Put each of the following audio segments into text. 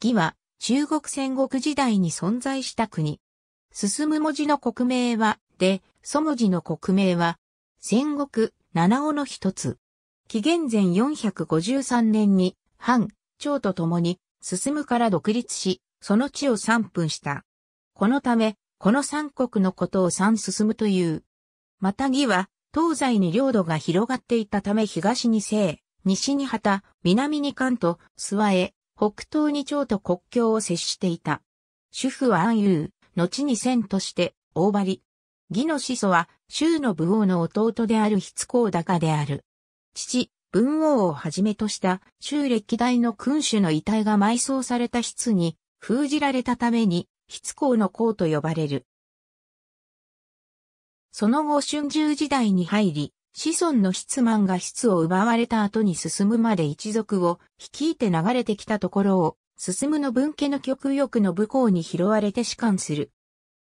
魏は中国戦国時代に存在した国。進む文字の国名は、で、祖文字の国名は、戦国七尾の一つ。紀元前453年に、藩、長と共に、進むから独立し、その地を三分した。このため、この三国のことを三進むという。また義は、東西に領土が広がっていたため東に西、西に旗、南に関と、諏訪へ、北東に長と国境を接していた。主婦は安優、後に遷として、大張。り。義の始祖は、周の武王の弟である筆公高である。父、文王をはじめとした、周歴代の君主の遺体が埋葬された筆に、封じられたために、筆公の公と呼ばれる。その後春秋時代に入り、子孫の質満が質を奪われた後に進むまで一族を率いて流れてきたところを、進むの分家の極欲の武功に拾われて士官する。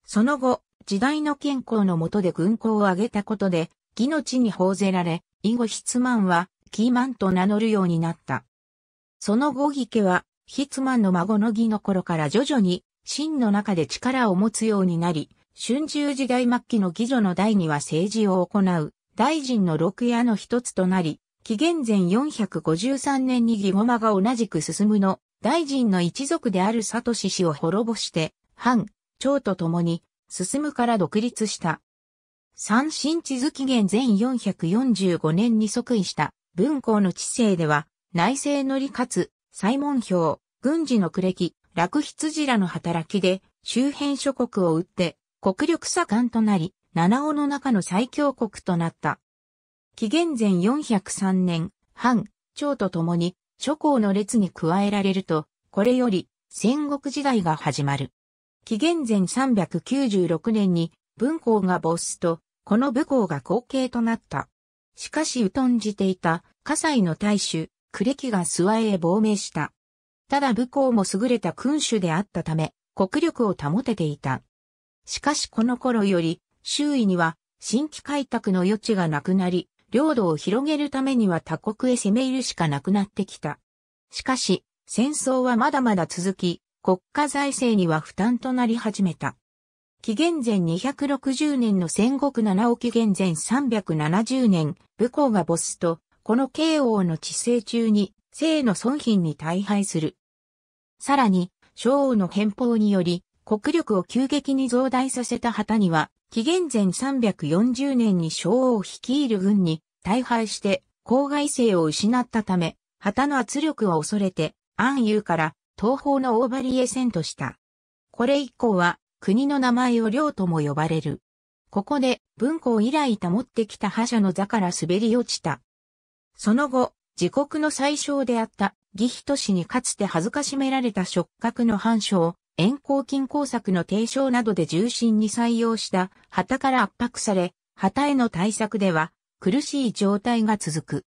その後、時代の健康の下で軍功を挙げたことで、義の地に奉ぜられ、以後筆満は、キ満と名乗るようになった。その後義家は、筆満の孫の義の頃から徐々に、真の中で力を持つようになり、春秋時代末期の義女の代には政治を行う、大臣の六夜の一つとなり、紀元前453年に義後間が同じく進むの、大臣の一族であるサトシ氏を滅ぼして、藩、長と共に、進むから独立した。三神地図紀元前445年に即位した文皇の治世では、内政の利かつ、西門表、軍事の暮れ歴、落筆らの働きで、周辺諸国を打って、国力盛んとなり、七尾の中の最強国となった。紀元前403年、藩、朝と共に諸侯の列に加えられると、これより戦国時代が始まる。紀元前396年に文皇が没すと、この武功が後継となった。しかし疎んじていた、火西の大主、クレキが諏訪へ亡命した。ただ武功も優れた君主であったため、国力を保てていた。しかしこの頃より、周囲には新規開拓の余地がなくなり、領土を広げるためには他国へ攻め入るしかなくなってきた。しかし、戦争はまだまだ続き、国家財政には負担となり始めた。紀元前260年の戦国七尾紀元前370年、武功が没すと、この慶応の治世中に、生の孫品に大敗する。さらに、昭王の変法により、国力を急激に増大させた旗には、紀元前340年に昭王率いる軍に大敗して郊外勢を失ったため、旗の圧力を恐れて安友から東方の大張へ遷都した。これ以降は国の名前を領とも呼ばれる。ここで文庫以来保ってきた覇者の座から滑り落ちた。その後、自国の最小であった義人氏にかつて恥ずかしめられた触覚の反射を遠行近工作の提唱などで重心に採用した旗から圧迫され、旗への対策では苦しい状態が続く。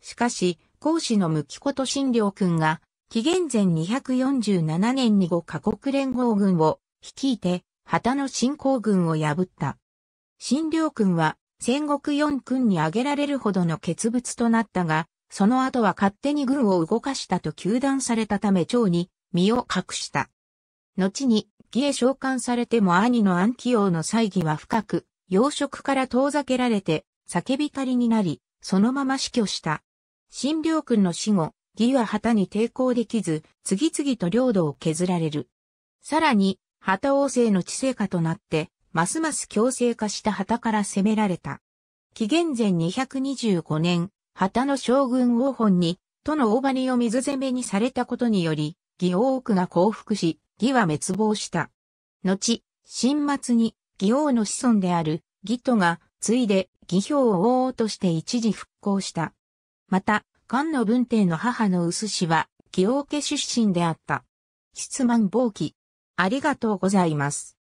しかし、講師の無機こと新良君が、紀元前247年に5カ国連合軍を率いて、旗の進行軍を破った。新良君は戦国四君に挙げられるほどの欠物となったが、その後は勝手に軍を動かしたと糾弾されたため蝶に身を隠した。後に義へ召喚されても兄の暗記王の祭儀は深く、養殖から遠ざけられて、叫びたりになり、そのまま死去した。新領君の死後、義は旗に抵抗できず、次々と領土を削られる。さらに、旗王政の治世化となって、ますます強制化した旗から攻められた。紀元前225年、旗の将軍王本に、都の大張を水攻めにされたことにより、義王奥が降伏し、義は滅亡した。後、新末に義王の子孫である義都が、ついで義表を王として一時復興した。また、漢の文帝の母の薄氏は、義王家出身であった。質問暴起。ありがとうございます。